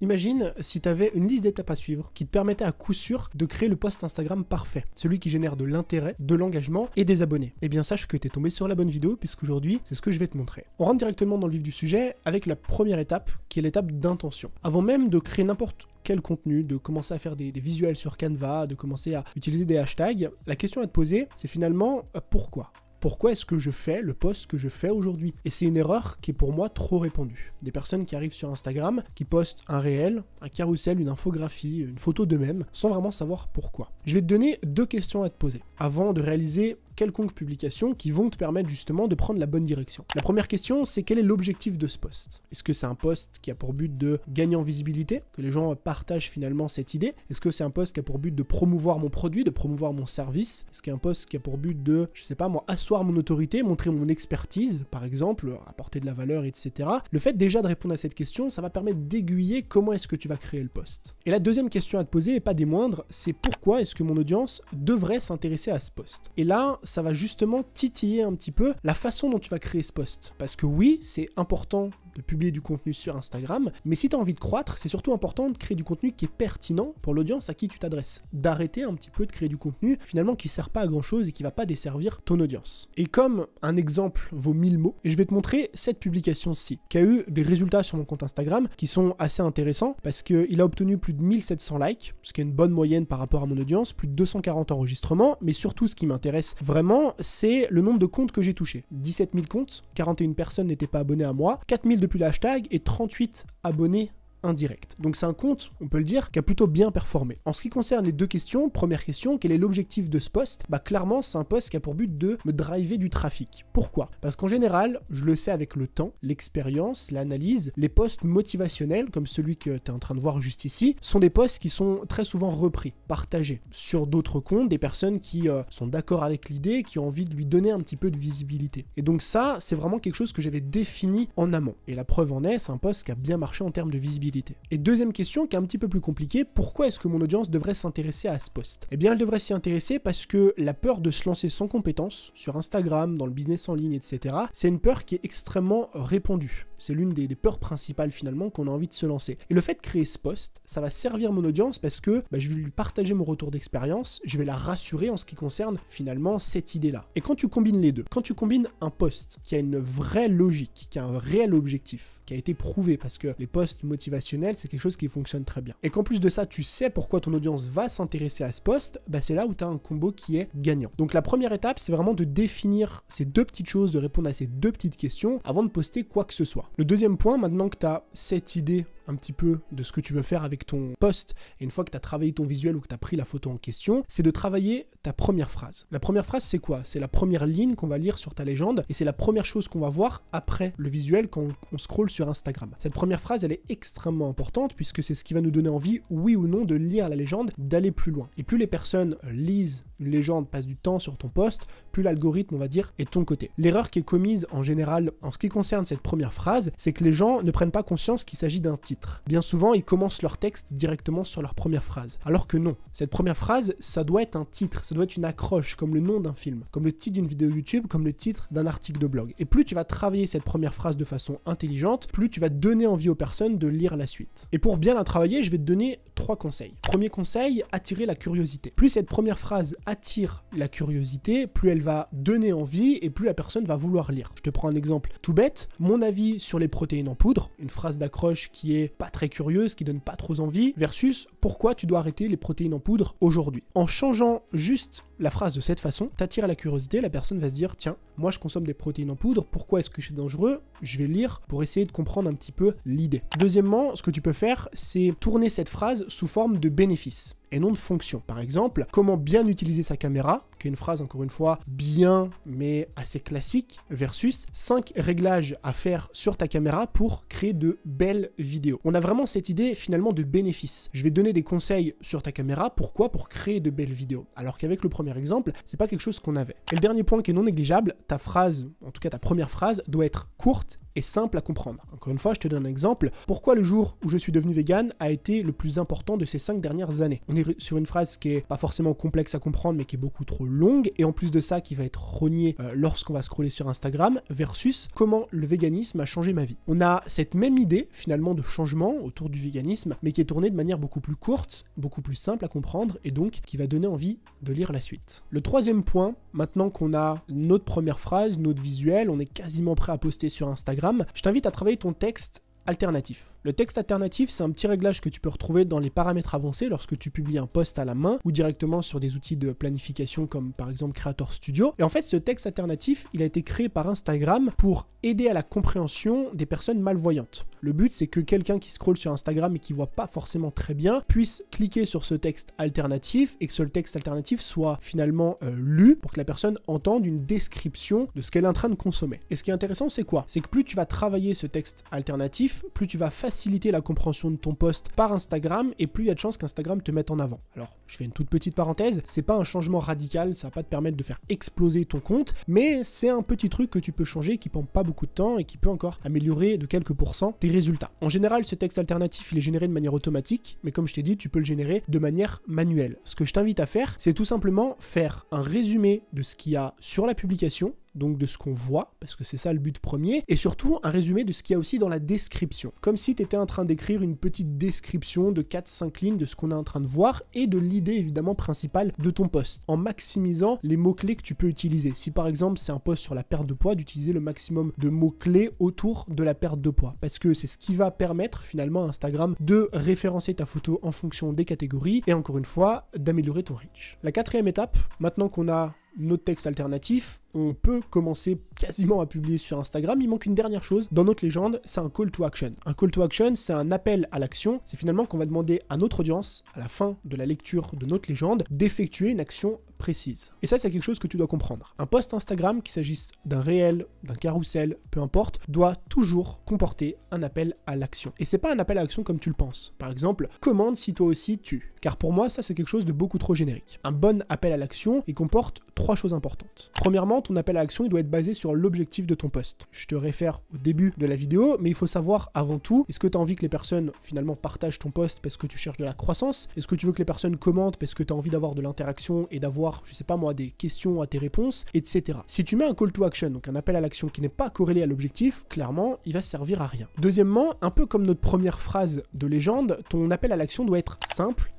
Imagine si tu avais une liste d'étapes à suivre qui te permettait à coup sûr de créer le post Instagram parfait, celui qui génère de l'intérêt, de l'engagement et des abonnés. Eh bien sache que tu es tombé sur la bonne vidéo puisqu'aujourd'hui c'est ce que je vais te montrer. On rentre directement dans le vif du sujet avec la première étape qui est l'étape d'intention. Avant même de créer n'importe quel contenu, de commencer à faire des, des, visuels sur Canva, de commencer à utiliser des hashtags, la question à te poser c'est finalement euh, pourquoi pourquoi est-ce que je fais le post que je fais aujourd'hui Et c'est une erreur qui est pour moi trop répandue. Des personnes qui arrivent sur Instagram, qui postent un réel, un carrousel, une infographie, une photo d'eux-mêmes, sans vraiment savoir pourquoi. Je vais te donner deux questions à te poser avant de réaliser quelconque publication qui vont te permettre justement de prendre la bonne direction. La première question, c'est quel est l'objectif de ce poste Est-ce que c'est un poste qui a pour but de gagner en visibilité, que les gens partagent finalement cette idée Est-ce que c'est un poste qui a pour but de promouvoir mon produit, de promouvoir mon service Est-ce qu'il y a un poste qui a pour but de, je sais pas moi, asseoir mon autorité, montrer mon expertise, par exemple, apporter de la valeur, etc. Le fait déjà de répondre à cette question, ça va permettre d'aiguiller comment est-ce que tu vas créer le poste. Et la deuxième question à te poser, et pas des moindres, c'est pourquoi est-ce que mon audience devrait s'intéresser à ce poste Et là, ça va justement titiller un petit peu la façon dont tu vas créer ce poste. Parce que oui, c'est important de publier du contenu sur Instagram, mais si tu as envie de croître, c'est surtout important de créer du contenu qui est pertinent pour l'audience à qui tu t'adresses. D'arrêter un petit peu de créer du contenu finalement qui sert pas à grand chose et qui va pas desservir ton audience. Et comme un exemple vaut mille mots, je vais te montrer cette publication-ci qui a eu des résultats sur mon compte Instagram qui sont assez intéressants parce qu'il a obtenu plus de 1700 likes, ce qui est une bonne moyenne par rapport à mon audience, plus de 240 enregistrements, mais surtout ce qui m'intéresse vraiment, c'est le nombre de comptes que j'ai touchés. 17 000 comptes, 41 personnes n'étaient pas abonnées à moi, 4000 de depuis le hashtag et 38 abonnés Indirect. Donc c'est un compte, on peut le dire, qui a plutôt bien performé. En ce qui concerne les deux questions, première question, quel est l'objectif de ce poste Bah clairement, c'est un poste qui a pour but de me driver du trafic. Pourquoi Parce qu'en général, je le sais avec le temps, l'expérience, l'analyse, les postes motivationnels, comme celui que tu es en train de voir juste ici, sont des postes qui sont très souvent repris, partagés sur d'autres comptes, des personnes qui euh, sont d'accord avec l'idée, qui ont envie de lui donner un petit peu de visibilité. Et donc ça, c'est vraiment quelque chose que j'avais défini en amont. Et la preuve en est, c'est un poste qui a bien marché en termes de visibilité et deuxième question qui est un petit peu plus compliquée, pourquoi est-ce que mon audience devrait s'intéresser à ce poste Eh bien elle devrait s'y intéresser parce que la peur de se lancer sans compétences, sur Instagram, dans le business en ligne, etc., c'est une peur qui est extrêmement répandue c'est l'une des, peurs principales finalement qu'on a envie de se lancer. Et le fait de créer ce poste, ça va servir mon audience parce que bah, je vais lui partager mon retour d'expérience, je vais la rassurer en ce qui concerne finalement cette idée-là. Et quand tu combines les deux, quand tu combines un poste qui a une vraie logique, qui a un réel objectif, qui a été prouvé parce que les posts motivationnels, c'est quelque chose qui fonctionne très bien. Et qu'en plus de ça, tu sais pourquoi ton audience va s'intéresser à ce poste, bah, c'est là où tu as un combo qui est gagnant. Donc la première étape, c'est vraiment de définir ces deux petites choses, de répondre à ces deux petites questions avant de poster quoi que ce soit. Le deuxième point, maintenant que tu as cette idée un petit peu de ce que tu veux faire avec ton poste, et une fois que tu as travaillé ton visuel ou que tu as pris la photo en question, c'est de travailler ta première phrase. La première phrase, c'est quoi C'est la première ligne qu'on va lire sur ta légende, et c'est la première chose qu'on va voir après le visuel quand on scrolle sur Instagram. Cette première phrase, elle est extrêmement importante, puisque c'est ce qui va nous donner envie, oui ou non, de lire la légende, d'aller plus loin. Et plus les personnes lisent une légende, passent du temps sur ton poste, plus l'algorithme, on va dire, est de ton côté. L'erreur qui est commise en général en ce qui concerne cette première phrase, c'est que les gens ne prennent pas conscience qu'il s'agit d'un titre. Bien souvent, ils commencent leur texte directement sur leur première phrase. Alors que non, cette première phrase, ça doit être un titre, ça doit être une accroche, comme le nom d'un film, comme le titre d'une vidéo YouTube, comme le titre d'un article de blog. Et plus tu vas travailler cette première phrase de façon intelligente, plus tu vas donner envie aux personnes de lire la suite. Et pour bien la travailler, je vais te donner trois conseils. Premier conseil, attirer la curiosité. Plus cette première phrase attire la curiosité, plus elle va donner envie et plus la personne va vouloir lire. Je te prends un exemple tout bête, mon avis sur les protéines en poudre, une phrase d'accroche qui est pas très curieuse, qui donne pas trop envie, versus pourquoi tu dois arrêter les protéines en poudre aujourd'hui. En changeant juste la phrase de cette façon, t'attires la curiosité, la personne va se dire tiens, moi je consomme des protéines en poudre, pourquoi est-ce que c'est dangereux Je vais lire pour essayer de comprendre un petit peu l'idée. Deuxièmement, ce que tu peux faire, c'est tourner cette phrase sous forme de bénéfice et non de fonction. Par exemple, comment bien utiliser sa caméra, qui est une phrase encore une fois bien mais assez classique, versus 5 réglages à faire sur ta caméra pour créer de belles vidéos. On a vraiment cette idée finalement de bénéfice. Je vais donner des conseils sur ta caméra, pourquoi Pour créer de belles vidéos. Alors qu'avec le premier exemple, c'est pas quelque chose qu'on avait. Et le dernier point qui est non négligeable, ta phrase, en tout cas ta première phrase, doit être courte simple à comprendre. Encore une fois, je te donne un exemple. Pourquoi le jour où je suis devenu vegan a été le plus important de ces cinq dernières années On est sur une phrase qui est pas forcément complexe à comprendre, mais qui est beaucoup trop longue, et en plus de ça, qui va être rognée euh, lorsqu'on va scroller sur Instagram, versus comment le véganisme a changé ma vie. On a cette même idée, finalement, de changement autour du véganisme, mais qui est tournée de manière beaucoup plus courte, beaucoup plus simple à comprendre, et donc qui va donner envie de lire la suite. Le troisième point, maintenant qu'on a notre première phrase, notre visuel, on est quasiment prêt à poster sur Instagram, je t'invite à travailler ton texte alternatif. Le texte alternatif, c'est un petit réglage que tu peux retrouver dans les paramètres avancés lorsque tu publies un post à la main ou directement sur des outils de planification comme par exemple Creator Studio. Et en fait, ce texte alternatif, il a été créé par Instagram pour aider à la compréhension des personnes malvoyantes. Le but, c'est que quelqu'un qui scrolle sur Instagram et qui voit pas forcément très bien puisse cliquer sur ce texte alternatif et que ce texte alternatif soit finalement euh, lu pour que la personne entende une description de ce qu'elle est en train de consommer. Et ce qui est intéressant, c'est quoi C'est que plus tu vas travailler ce texte alternatif, plus tu vas faciliter la compréhension de ton poste par Instagram et plus il y a de chances qu'Instagram te mette en avant. Alors, je fais une toute petite parenthèse, c'est pas un changement radical, ça va pas te permettre de faire exploser ton compte, mais c'est un petit truc que tu peux changer qui prend pas beaucoup de temps et qui peut encore améliorer de quelques pourcents tes résultats. En général, ce texte alternatif, il est généré de manière automatique, mais comme je t'ai dit, tu peux le générer de manière manuelle. Ce que je t'invite à faire, c'est tout simplement faire un résumé de ce qu'il y a sur la publication, donc de ce qu'on voit, parce que c'est ça le but premier, et surtout un résumé de ce qu'il y a aussi dans la description. Comme si tu étais en train d'écrire une petite description de 4-5 lignes de ce qu'on est en train de voir et de l'idée évidemment principale de ton poste, en maximisant les mots-clés que tu peux utiliser. Si par exemple c'est un poste sur la perte de poids, d'utiliser le maximum de mots-clés autour de la perte de poids, parce que c'est ce qui va permettre finalement à Instagram de référencer ta photo en fonction des catégories et encore une fois d'améliorer ton reach. La quatrième étape, maintenant qu'on a notre texte alternatif, on peut commencer quasiment à publier sur Instagram. Il manque une dernière chose dans notre légende, c'est un call to action. Un call to action, c'est un appel à l'action. C'est finalement qu'on va demander à notre audience, à la fin de la lecture de notre légende, d'effectuer une action précise. Et ça, c'est quelque chose que tu dois comprendre. Un post Instagram, qu'il s'agisse d'un réel, d'un carrousel, peu importe, doit toujours comporter un appel à l'action. Et c'est pas un appel à l'action comme tu le penses. Par exemple, commande si toi aussi tu. Car pour moi, ça, c'est quelque chose de beaucoup trop générique. Un bon appel à l'action, il comporte trois choses importantes. Premièrement, ton appel à l'action, il doit être basé sur l'objectif de ton post. Je te réfère au début de la vidéo, mais il faut savoir avant tout, est-ce que tu as envie que les personnes finalement partagent ton post parce que tu cherches de la croissance Est-ce que tu veux que les personnes commentent parce que tu as envie d'avoir de l'interaction et d'avoir je sais pas moi, des questions à tes réponses, etc. Si tu mets un call to action, donc un appel à l'action qui n'est pas corrélé à l'objectif, clairement, il va servir à rien. Deuxièmement, un peu comme notre première phrase de légende, ton appel à l'action doit être simple,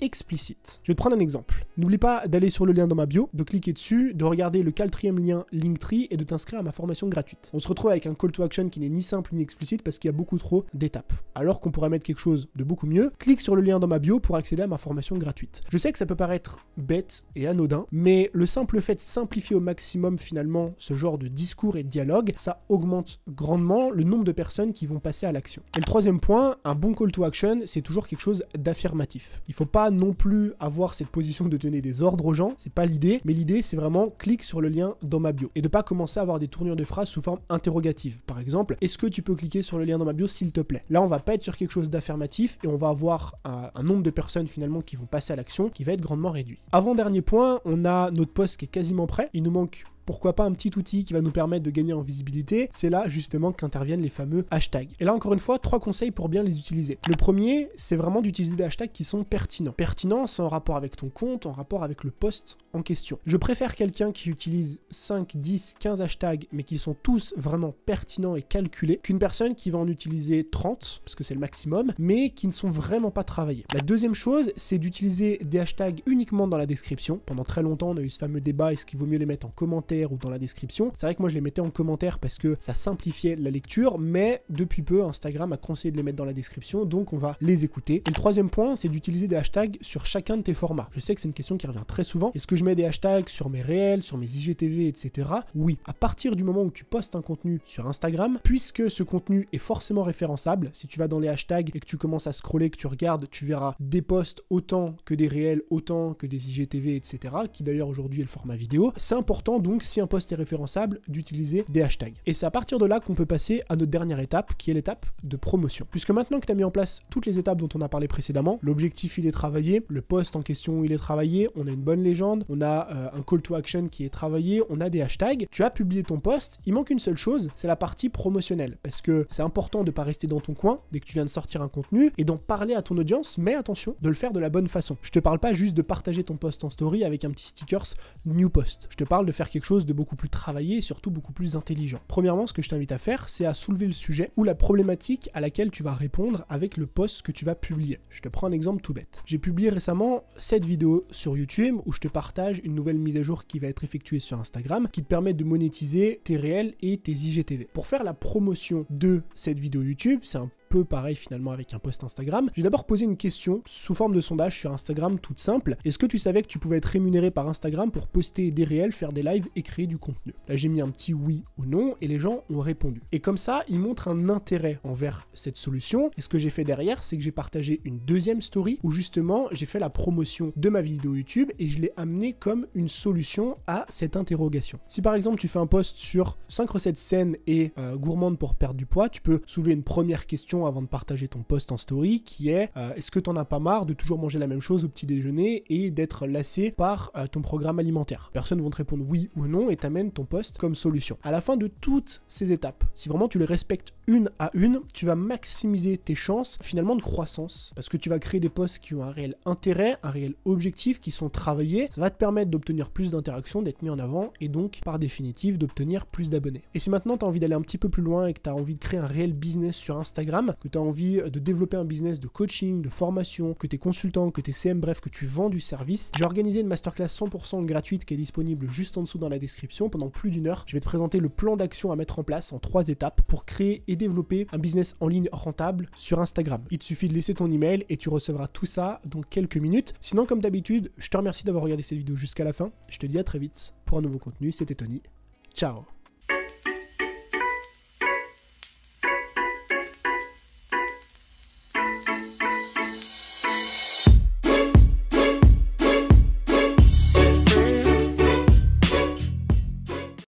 explicite. Je vais te prendre un exemple. N'oublie pas d'aller sur le lien dans ma bio, de cliquer dessus, de regarder le quatrième lien Linktree et de t'inscrire à ma formation gratuite. On se retrouve avec un call to action qui n'est ni simple ni explicite parce qu'il y a beaucoup trop d'étapes. Alors qu'on pourrait mettre quelque chose de beaucoup mieux, clique sur le lien dans ma bio pour accéder à ma formation gratuite. Je sais que ça peut paraître bête et anodin, mais le simple fait de simplifier au maximum finalement ce genre de discours et de dialogue, ça augmente grandement le nombre de personnes qui vont passer à l'action. Et le troisième point, un bon call to action, c'est toujours quelque chose d'affirmatif. Il faut pas non plus avoir cette position de donner des ordres aux gens, c'est pas l'idée, mais l'idée c'est vraiment clique sur le lien dans ma bio et de pas commencer à avoir des tournures de phrases sous forme interrogative. Par exemple, est-ce que tu peux cliquer sur le lien dans ma bio s'il te plaît Là, on va pas être sur quelque chose d'affirmatif et on va avoir un, nombre de personnes finalement qui vont passer à l'action qui va être grandement réduit. Avant dernier point, on a notre poste qui est quasiment prêt, il nous manque pourquoi pas un petit outil qui va nous permettre de gagner en visibilité C'est là justement qu'interviennent les fameux hashtags. Et là encore une fois, trois conseils pour bien les utiliser. Le premier, c'est vraiment d'utiliser des hashtags qui sont pertinents. Pertinents, c'est en rapport avec ton compte, en rapport avec le post en question. Je préfère quelqu'un qui utilise 5, 10, 15 hashtags, mais qui sont tous vraiment pertinents et calculés, qu'une personne qui va en utiliser 30, parce que c'est le maximum, mais qui ne sont vraiment pas travaillés. La deuxième chose, c'est d'utiliser des hashtags uniquement dans la description. Pendant très longtemps, on a eu ce fameux débat, est-ce qu'il vaut mieux les mettre en commentaire ou dans la description. C'est vrai que moi je les mettais en commentaire parce que ça simplifiait la lecture, mais depuis peu Instagram a conseillé de les mettre dans la description, donc on va les écouter. le troisième point, c'est d'utiliser des hashtags sur chacun de tes formats. Je sais que c'est une question qui revient très souvent. Est-ce que je mets des hashtags sur mes réels, sur mes IGTV, etc. Oui, à partir du moment où tu postes un contenu sur Instagram, puisque ce contenu est forcément référençable, si tu vas dans les hashtags et que tu commences à scroller, que tu regardes, tu verras des posts autant que des réels, autant que des IGTV, etc. Qui d'ailleurs aujourd'hui est le format vidéo. C'est important donc si un poste est référençable, d'utiliser des hashtags. Et c'est à partir de là qu'on peut passer à notre dernière étape, qui est l'étape de promotion. Puisque maintenant que tu as mis en place toutes les étapes dont on a parlé précédemment, l'objectif il est travaillé, le poste en question il est travaillé, on a une bonne légende, on a euh, un call to action qui est travaillé, on a des hashtags, tu as publié ton post, il manque une seule chose, c'est la partie promotionnelle. Parce que c'est important de ne pas rester dans ton coin dès que tu viens de sortir un contenu et d'en parler à ton audience, mais attention, de le faire de la bonne façon. Je te parle pas juste de partager ton post en story avec un petit stickers new post. Je te parle de faire quelque chose de beaucoup plus travaillé et surtout beaucoup plus intelligent. Premièrement, ce que je t'invite à faire, c'est à soulever le sujet ou la problématique à laquelle tu vas répondre avec le post que tu vas publier. Je te prends un exemple tout bête. J'ai publié récemment cette vidéo sur YouTube où je te partage une nouvelle mise à jour qui va être effectuée sur Instagram qui te permet de monétiser tes réels et tes IGTV. Pour faire la promotion de cette vidéo YouTube, c'est un peu pareil finalement avec un post Instagram. J'ai d'abord posé une question sous forme de sondage sur Instagram toute simple. Est-ce que tu savais que tu pouvais être rémunéré par Instagram pour poster des réels, faire des lives et créer du contenu Là j'ai mis un petit oui ou non et les gens ont répondu. Et comme ça, ils montrent un intérêt envers cette solution. Et ce que j'ai fait derrière, c'est que j'ai partagé une deuxième story où justement j'ai fait la promotion de ma vidéo YouTube et je l'ai amené comme une solution à cette interrogation. Si par exemple tu fais un post sur 5 recettes saines et euh, gourmandes pour perdre du poids, tu peux soulever une première question avant de partager ton post en story qui est euh, est-ce que tu en as pas marre de toujours manger la même chose au petit déjeuner et d'être lassé par euh, ton programme alimentaire Personne ne vont te répondre oui ou non et t'amènes ton post comme solution. À la fin de toutes ces étapes, si vraiment tu les respectes une à une, tu vas maximiser tes chances finalement de croissance parce que tu vas créer des posts qui ont un réel intérêt, un réel objectif, qui sont travaillés. Ça va te permettre d'obtenir plus d'interactions, d'être mis en avant et donc par définitive d'obtenir plus d'abonnés. Et si maintenant tu as envie d'aller un petit peu plus loin et que tu as envie de créer un réel business sur Instagram, que tu as envie de développer un business de coaching, de formation, que tu es consultant, que tu es CM, bref, que tu vends du service, j'ai organisé une masterclass 100% gratuite qui est disponible juste en dessous dans la description pendant plus d'une heure. Je vais te présenter le plan d'action à mettre en place en trois étapes pour créer et développer un business en ligne rentable sur Instagram. Il te suffit de laisser ton email et tu recevras tout ça dans quelques minutes. Sinon, comme d'habitude, je te remercie d'avoir regardé cette vidéo jusqu'à la fin. Je te dis à très vite pour un nouveau contenu. C'était Tony. Ciao